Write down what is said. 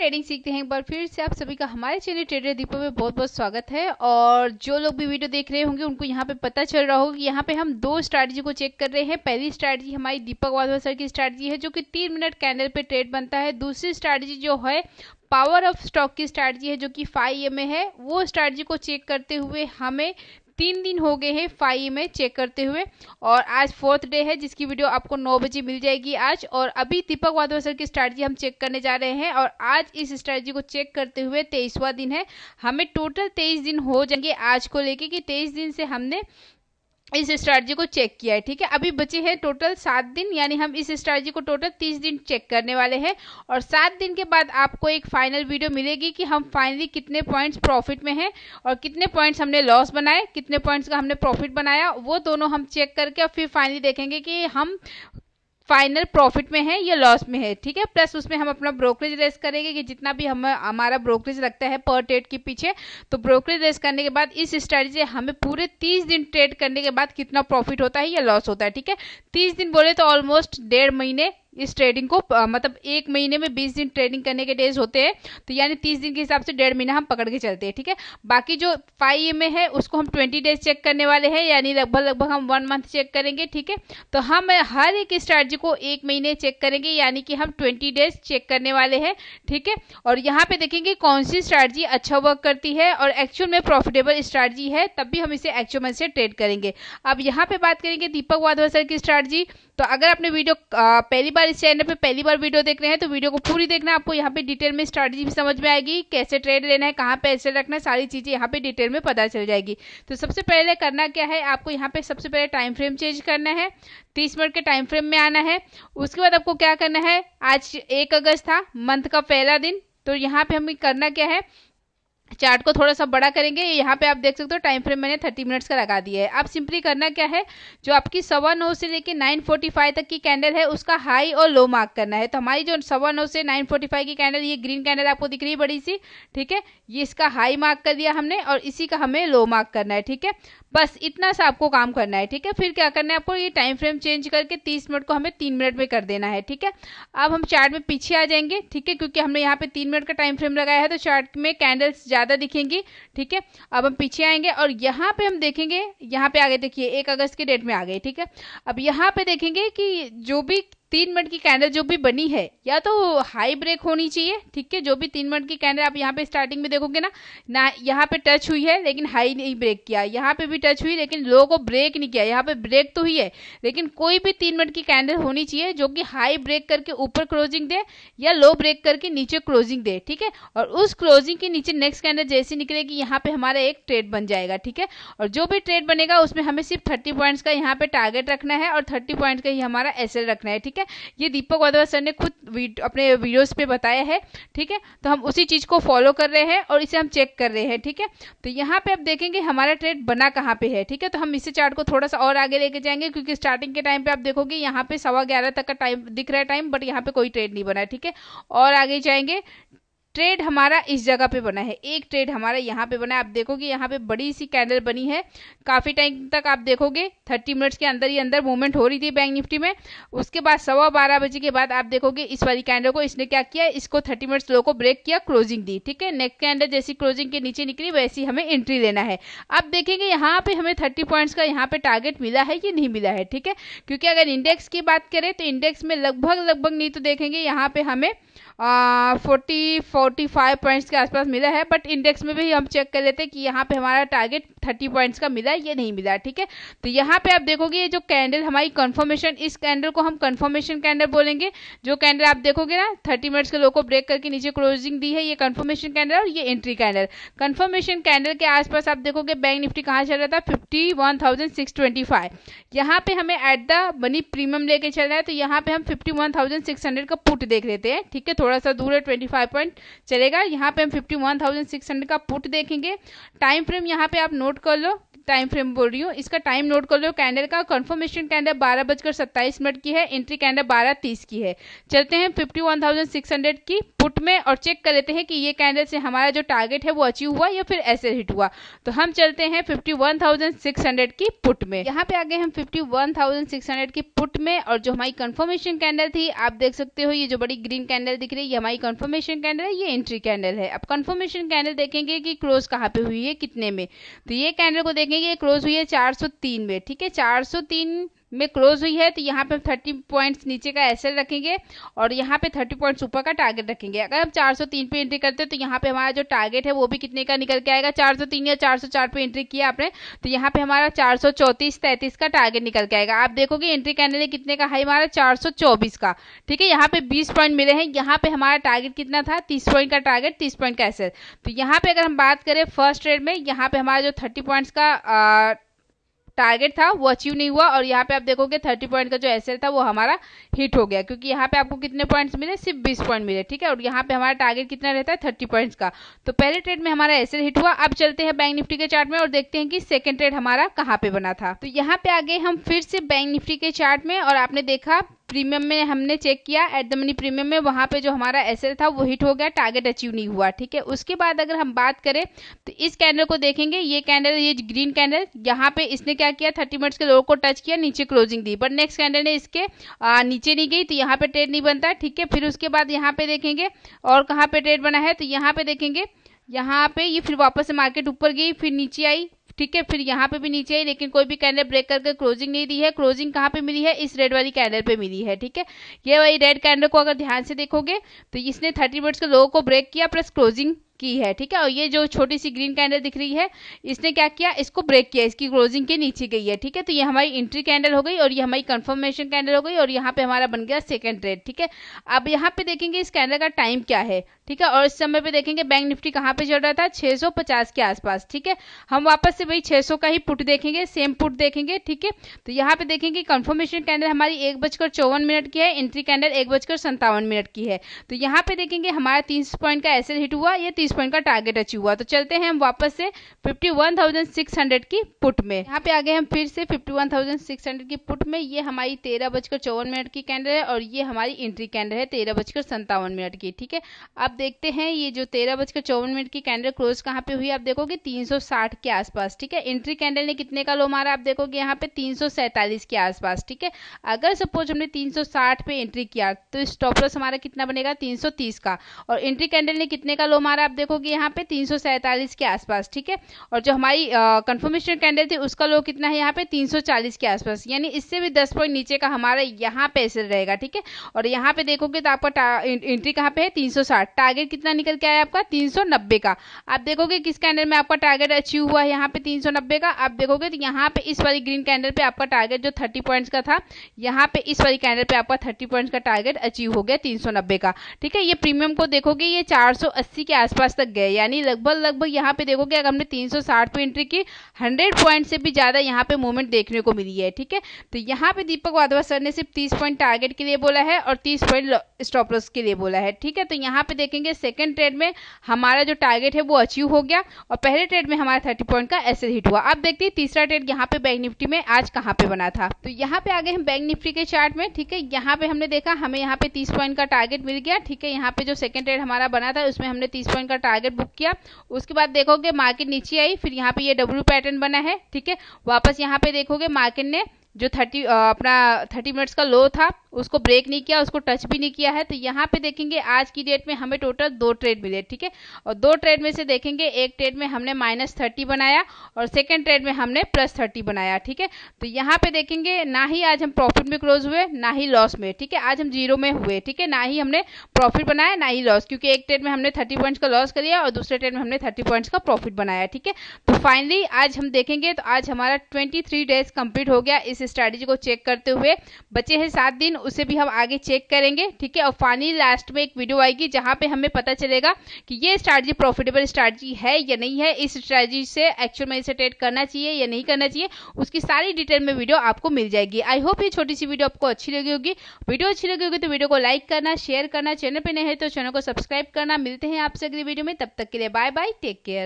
trading सीखते हैं एक बार फिर से आप सभी का हमारे चैनल ट्रेडर दीपो में बहुत बहुत स्वागत है और जो लोग भी वीडियो देख रहे होंगे उनको यहाँ पे पता चल रहा होगा कि यहाँ पे हम दो स्ट्रैटेजी को चेक कर रहे हैं पहली स्ट्रैटेजी हमारी दीपक वाधवा सर की स्ट्रैटेजी है जो कि तीन मिनट कैंडल पे ट्रेड बनता है दूसरी स्ट्रैटेजी जो है पावर ऑफ स्टॉक की स्ट्रैटेजी है जो कि फाइव ए है वो स्ट्रैटेजी को चेक करते हुए हमें तीन दिन हो गए हैं फाइव में चेक करते हुए और आज फोर्थ डे है जिसकी वीडियो आपको नौ बजे मिल जाएगी आज और अभी दीपक वाधवा सर की स्ट्रैटी हम चेक करने जा रहे हैं और आज इस स्ट्रैटी को चेक करते हुए तेईसवा दिन है हमें टोटल तेईस दिन हो जाएंगे आज को लेके कि तेईस दिन से हमने इस स्ट्रैटी को चेक किया है ठीक है अभी बचे हैं टोटल सात दिन यानी हम इस स्ट्रैटी को टोटल तीस दिन चेक करने वाले हैं और सात दिन के बाद आपको एक फाइनल वीडियो मिलेगी कि हम फाइनली कितने पॉइंट्स प्रॉफिट में हैं और कितने पॉइंट्स हमने लॉस बनाए कितने पॉइंट्स का हमने प्रॉफिट बनाया वो दोनों हम चेक करके और फिर फाइनली देखेंगे कि हम फाइनल प्रॉफिट में है या लॉस में है ठीक है प्लस उसमें हम अपना ब्रोकरेज रेस करेंगे कि जितना भी हम हमारा ब्रोकरेज लगता है पर ट्रेड के पीछे तो ब्रोकरेज रेस करने के बाद इस स्ट्रेटी से हमें पूरे तीस दिन ट्रेड करने के बाद कितना प्रॉफिट होता है या लॉस होता है ठीक है तीस दिन बोले तो ऑलमोस्ट डेढ़ महीने इस ट्रेडिंग को मतलब एक महीने में बीस दिन ट्रेडिंग करने के डेज होते हैं तो यानी तीस दिन के हिसाब से डेढ़ महीना हम पकड़ के चलते हैं ठीक है बाकी जो फाइव ई है उसको हम ट्वेंटी डेज चेक करने वाले हैं यानी लगभग लगभग हम वन मंथ चेक करेंगे ठीक है तो हम हर एक स्ट्रैटी को एक महीने चेक करेंगे यानी कि हम ट्वेंटी डेज चेक करने वाले हैं ठीक है और यहाँ पे देखेंगे कौन सी स्ट्रैटी अच्छा वर्क करती है और एक्चुअल में प्रॉफिटेबल स्ट्रैटी है तब भी हम इसे एक्चुअल में से ट्रेड करेंगे अब यहाँ पे बात करेंगे दीपक वाधवा सर की स्ट्रैटी तो अगर आपने वीडियो पहली बार इस चैनल पे पहली बार वीडियो देख रहे हैं तो वीडियो को पूरी देखना आपको यहाँ पे डिटेल में स्ट्रैटेजी भी समझ में आएगी कैसे ट्रेड लेना है कहाँ पैसे रखना है सारी चीज़ें यहाँ पे डिटेल में पता चल जाएगी तो सबसे पहले करना क्या है आपको यहाँ पे सबसे पहले टाइम फ्रेम चेंज करना है तीस मिनट के टाइम फ्रेम में आना है उसके बाद आपको क्या करना है आज एक अगस्त था मंथ का पहला दिन तो यहाँ पे हमें करना क्या है चार्ट को थोड़ा सा बड़ा करेंगे यहाँ पे आप देख सकते हो टाइम फ्रेम मैंने थर्टी मिनट्स का लगा दिया है अब सिंपली करना क्या है जो आपकी सवा नौ से लेकर नाइन फोर्टी फाइव तक की कैंडल है उसका हाई और लो मार्क करना है तो हमारी जो सवा नौ से नाइन फोर्टी फाइव की कैंडल ये ग्रीन कैंडल आपको दिख रही है बड़ी सी ठीक है ये इसका हाई मार्क कर दिया हमने और इसी का हमें लो मार्क करना है ठीक है बस इतना सा आपको काम करना है ठीक है फिर क्या करना है आपको ये टाइम फ्रेम चेंज करके तीस मिनट को हमें तीन मिनट में कर देना है ठीक है अब हम चार्ट में पीछे आ जाएंगे ठीक है क्योंकि हमने यहाँ पे तीन मिनट का टाइम फ्रेम लगाया है तो चार्ट में कैंडल्स ज़्यादा दिखेंगी ठीक है अब हम पीछे आएंगे और यहाँ पे हम देखेंगे यहाँ पे आगे देखिए एक अगस्त के डेट में आ गए ठीक है अब यहाँ पे देखेंगे कि जो भी तीन मिनट की कैंडल जो भी बनी है या तो हाई ब्रेक होनी चाहिए ठीक है जो भी तीन मिनट की कैंडल आप यहाँ पे स्टार्टिंग में देखोगे ना ना यहाँ पे टच हुई है लेकिन हाई नहीं ब्रेक किया यहाँ पे भी टच हुई लेकिन लो को ब्रेक नहीं किया यहाँ पे ब्रेक तो हुई है लेकिन कोई भी तीन मिनट की कैंडल होनी चाहिए जो कि हाई ब्रेक करके ऊपर क्लोजिंग दे या लो ब्रेक करके नीचे क्लोजिंग दे ठीक है और उस क्लोजिंग के नीचे नेक्स्ट कैंडल जैसी निकलेगी यहाँ पे हमारा एक ट्रेड बन जाएगा ठीक है और जो भी ट्रेड बनेगा उसमें हमें सिर्फ थर्टी पॉइंट्स का यहाँ पे टारगेट रखना है और थर्टी पॉइंट का ही हमारा एसएल रखना है ठीक है है ये दीपक वाधवा सर ने खुद अपने वीडियोस पे बताया है ठीक है तो हम उसी चीज़ को फॉलो कर रहे हैं और इसे हम चेक कर रहे हैं ठीक है तो यहाँ पे आप देखेंगे हमारा ट्रेड बना कहाँ पे है ठीक है तो हम इसी चार्ट को थोड़ा सा और आगे लेके जाएंगे क्योंकि स्टार्टिंग के टाइम पे आप देखोगे यहाँ पे सवा ग्यारह तक का टाइम दिख रहा है टाइम बट यहाँ पे कोई ट्रेड नहीं बना है ठीक है और आगे जाएंगे ट्रेड हमारा इस जगह पे बना है एक ट्रेड हमारा यहाँ पे बना है आप देखोगे यहाँ पे बड़ी सी कैंडल बनी है काफ़ी टाइम तक आप देखोगे थर्टी मिनट्स के अंदर ही अंदर मूवमेंट हो रही थी बैंक निफ्टी में उसके बाद सवा बारह बजे के बाद आप देखोगे इस वाली कैंडल को इसने क्या किया इसको थर्टी मिनट्स लो को ब्रेक किया क्लोजिंग दी ठीक है नेक्स्ट कैंडल जैसी क्लोजिंग के नीचे निकली वैसी हमें एंट्री लेना है अब देखेंगे यहाँ पे हमें थर्टी पॉइंट्स का यहाँ पे टारगेट मिला है कि नहीं मिला है ठीक है क्योंकि अगर इंडेक्स की बात करें तो इंडेक्स में लगभग लगभग नहीं तो देखेंगे यहाँ पे हमें फोर्टी फोर्टी फाइव पॉइंट्स के आसपास मिला है बट इंडेक्स में भी हम चेक कर लेते हैं कि यहाँ पे हमारा टारगेट थर्टी पॉइंट्स का मिला है ये नहीं मिला ठीक है तो यहाँ पे आप देखोगे ये जो कैंडल हमारी कन्फर्मेशन इस कैंडल को हम कन्फर्मेशन कैंडल बोलेंगे जो कैंडल आप देखोगे ना थर्टी मिनट्स के लो को ब्रेक करके नीचे क्लोजिंग दी है ये कन्फर्मेशन कैंडल और ये एंट्री कैंडल कन्फर्मेशन कैंडल के आसपास आप देखोगे बैंक निफ्टी कहाँ चल रहा था fifty one thousand six twenty five यहाँ पे हमें एट द मनी प्रीमियम लेके चल रहा है तो यहाँ पे हम fifty one thousand six hundred का पुट देख लेते हैं ठीक है थोड़ा सा दूर है ट्वेंटी फाइव पॉइंट चलेगा यहाँ पे हम fifty one thousand six hundred का पुट देखेंगे टाइम फ्रेम यहाँ पे आप नोट नोट कर लो टाइम फ्रेम बोल रही हूँ इसका टाइम नोट कर लो कैंडल का कन्फर्मेशन कैंडल बारह बजकर सत्ताईस मिनट की है एंट्री कैंडल बारह तीस की है चलते हैं fifty one thousand six hundred की पुट में और चेक कर लेते हैं कि ये कैंडल से हमारा जो टारगेट है वो अचीव हुआ या फिर ऐसे हिट हुआ तो हम चलते हैं fifty one thousand six hundred की पुट में यहाँ पे आगे हम fifty one thousand six hundred की पुट में और जो हमारी कन्फर्मेशन कैंडल थी आप देख सकते हो ये जो बड़ी ग्रीन कैंडल दिख रही है ये हमारी कन्फर्मेशन कैंडल है ये एंट्री कैंडल है अब कन्फर्मेशन कैंडल देखेंगे कि क्लोज कहाँ पे हुई है कितने में तो ये कैंडल को देखेंगे ये क्लोज हुई है 403 में ठीक है 403 में क्लोज हुई है तो यहाँ पे हम थर्टी पॉइंट्स नीचे का एसएल रखेंगे और यहाँ पे थर्टी पॉइंट्स ऊपर का टारगेट रखेंगे अगर हम 403 पे एंट्री करते हैं तो यहाँ पे हमारा जो टारगेट है वो भी कितने का निकल के आएगा 403 या 404 पे एंट्री किया आपने तो यहाँ पे हमारा चार सौ का टारगेट निकल के आएगा आप देखोगे एंट्री करने कितने का है हमारा चार का ठीक है यहाँ पे बीस पॉइंट मिले हैं यहाँ पे हमारा टारगेट कितना था तीस पॉइंट का टारगेट तीस पॉइंट का एसएल तो यहाँ पे अगर हम बात करें फर्स्ट ट्रेड में यहाँ पे हमारा जो थर्टी पॉइंट्स का टारगेट था वो अचीव नहीं हुआ और यहाँ पे आप देखोगे थर्टी पॉइंट का जो एसर था वो हमारा हिट हो गया क्योंकि यहाँ पे आपको कितने पॉइंट्स मिले सिर्फ बीस पॉइंट मिले ठीक है और यहाँ पे हमारा टारगेट कितना रहता है थर्टी पॉइंट्स का तो पहले ट्रेड में हमारा एसर हिट हुआ अब चलते हैं बैंक निफ्टी के चार्ट में और देखते हैं कि सेकेंड ट्रेड हमारा कहाँ पे बना था तो यहाँ पे आगे हम फिर से बैंक निफ्टी के चार्ट में और आपने देखा प्रीमियम में हमने चेक किया एट द मनी प्रीमियम में वहाँ पे जो हमारा एस था वो हिट हो गया टारगेट अचीव नहीं हुआ ठीक है उसके बाद अगर हम बात करें तो इस कैंडल को देखेंगे ये कैंडल ये ग्रीन कैंडल यहाँ पे इसने क्या किया थर्टी मिनट्स के लोगों को टच किया नीचे क्लोजिंग दी बट नेक्स्ट कैंडल ने इसके आ, नीचे नहीं गई तो यहाँ पर ट्रेड नहीं बनता ठीक है फिर उसके बाद यहाँ पे देखेंगे और कहाँ पर ट्रेड बना है तो यहाँ पर देखेंगे यहाँ पे ये फिर वापस से मार्केट ऊपर गई फिर नीचे आई ठीक है फिर यहाँ पे भी नीचे है लेकिन कोई भी कैंडल ब्रेक करके क्लोजिंग नहीं दी है क्लोजिंग कहाँ पे मिली है इस रेड वाली कैंडल पे मिली है ठीक है ये वही रेड कैंडल को अगर ध्यान से देखोगे तो इसने थर्टी मिनट्स के लोगों को ब्रेक किया प्लस क्लोजिंग की है ठीक है और ये जो छोटी सी ग्रीन कैंडल दिख रही है इसने क्या किया इसको ब्रेक किया इसकी क्लोजिंग के नीचे गई है ठीक है तो ये हमारी एंट्री कैंडल हो गई और ये हमारी कंफर्मेशन कैंडल हो गई और यहाँ पे हमारा बन गया सेकेंड ट्रेड ठीक है अब यहाँ पे देखेंगे इस कैंडल का टाइम क्या है ठीक है और इस समय पे देखेंगे बैंक निफ्टी कहाँ पे चल रहा था 650 के आसपास ठीक है हम वापस से वही 600 का ही पुट देखेंगे सेम पुट देखेंगे ठीक है तो यहाँ पे देखेंगे कंफर्मेशन कैंडल हमारी एक बजकर चौवन मिनट की है एंट्री कैंडल एक बजकर संतावन मिनट की है तो यहाँ पे देखेंगे हमारा तीस पॉइंट का एसएल हिट हुआ ये तीस बीस पॉइंट का टारगेट अचीव हुआ तो चलते हैं हम वापस से fifty one thousand six hundred की पुट में यहाँ पे आ गए हम फिर से fifty one thousand six hundred की पुट में ये हमारी तेरह बजकर चौवन मिनट की कैंडल है और ये हमारी एंट्री कैंडल है तेरह बजकर संतावन मिनट की ठीक है अब देखते हैं ये जो तेरह बजकर चौवन मिनट की कैंडल क्लोज कहाँ पे हुई आप देखोगे तीन सौ साठ के आसपास ठीक है एंट्री कैंडल ने कितने का लो मारा आप देखोगे यहाँ पे तीन सौ सैंतालीस के आसपास ठीक है अगर सपोज हमने तीन सौ साठ पे एंट्री किया तो स्टॉप हमारा कितना बनेगा तीन सौ तीस का और एंट्री कैंडल ने कितने का लो मारा आप देखोगे यहाँ पे तीन के आसपास ठीक है और जो हमारी कंफर्मेशन कैंडल थी उसका लो कितना है यहाँ पे 340 के आसपास यानी इससे भी 10 पॉइंट नीचे का हमारा यहाँ पे ऐसे रहेगा ठीक है और यहाँ पे देखोगे तो आपका एंट्री कहाँ पे है 360 टारगेट कितना निकल के आया आपका 390 का आप देखोगे किस कैंडल में आपका टारगेट अचीव हुआ है यहाँ पे तीन का आप देखोगे तो यहाँ पे इस वाली ग्रीन कैंडल पे आपका टारगेट जो थर्टी पॉइंट्स का था यहाँ पे इस वाली कैंडल पे आपका थर्टी पॉइंट्स का टारगेट अचीव हो गया तीन का ठीक है ये प्रीमियम को देखोगे ये चार के आसपास पास तक गए यानी लगभग लगभग यहाँ पे देखोगे अगर हमने 360 पे एंट्री की 100 पॉइंट से भी ज़्यादा यहाँ पे मूवमेंट देखने को मिली है ठीक है तो यहाँ पे दीपक वाधवा सर ने सिर्फ 30 पॉइंट टारगेट के लिए बोला है और 30 पॉइंट स्टॉप लॉस के लिए बोला है ठीक है तो यहाँ पे देखेंगे सेकेंड ट्रेड में हमारा जो टारगेट है वो अचीव हो गया और पहले ट्रेड में हमारा थर्टी पॉइंट का ऐसे हिट हुआ अब देखते हैं तीसरा ट्रेड यहाँ पे बैंक निफ्टी में आज कहाँ पे बना था तो यहाँ पे आगे हम बैंक निफ्टी के चार्ट में ठीक है यहाँ पे हमने देखा हमें यहाँ पे तीस पॉइंट का टारगेट मिल गया ठीक है यहाँ पे जो सेकंड ट्रेड हमारा बना था उसमें हमने तीस पॉइंट का टारगेट बुक किया उसके बाद देखोगे मार्केट नीचे आई फिर यहाँ पे ये डब्ल्यू पैटर्न बना है ठीक है वापस यहाँ पे देखोगे मार्केट ने जो थर्टी अपना थर्टी मिनट्स का लो था उसको ब्रेक नहीं किया उसको टच भी नहीं किया है तो यहाँ पे देखेंगे आज की डेट में हमें टोटल दो ट्रेड मिले ठीक है और दो ट्रेड में से देखेंगे एक ट्रेड में हमने माइनस थर्टी बनाया और सेकेंड ट्रेड में हमने प्लस थर्टी बनाया ठीक है तो यहाँ पे देखेंगे ना ही आज हम प्रॉफिट में क्लोज हुए ना ही लॉस में ठीक है आज हम जीरो में हुए ठीक है ना ही हमने प्रॉफिट बनाया ना ही लॉस क्योंकि एक ट्रेड में हमने थर्टी पॉइंट्स का लॉस लिया और दूसरे ट्रेड में हमने थर्टी पॉइंट्स का प्रॉफिट बनाया ठीक है तो फाइनली आज हम देखेंगे तो आज हमारा ट्वेंटी डेज कंप्लीट हो गया इस इस स्ट्रैटेजी को चेक करते हुए बचे हैं सात दिन उसे भी हम आगे चेक करेंगे ठीक है और फाइनली लास्ट में एक वीडियो आएगी जहाँ पे हमें पता चलेगा कि ये स्ट्रैटेजी प्रॉफिटेबल स्ट्रैटेजी है या नहीं है इस स्ट्रैटेजी से एक्चुअल में इसे ट्रेड करना चाहिए या नहीं करना चाहिए उसकी सारी डिटेल में वीडियो आपको मिल जाएगी आई होप ये छोटी सी वीडियो आपको अच्छी लगी होगी वीडियो अच्छी लगी होगी तो वीडियो को लाइक करना शेयर करना चैनल पर नहीं है तो चैनल को सब्सक्राइब करना मिलते हैं आपसे अगली वीडियो में तब तक के लिए बाय बाय टेक केयर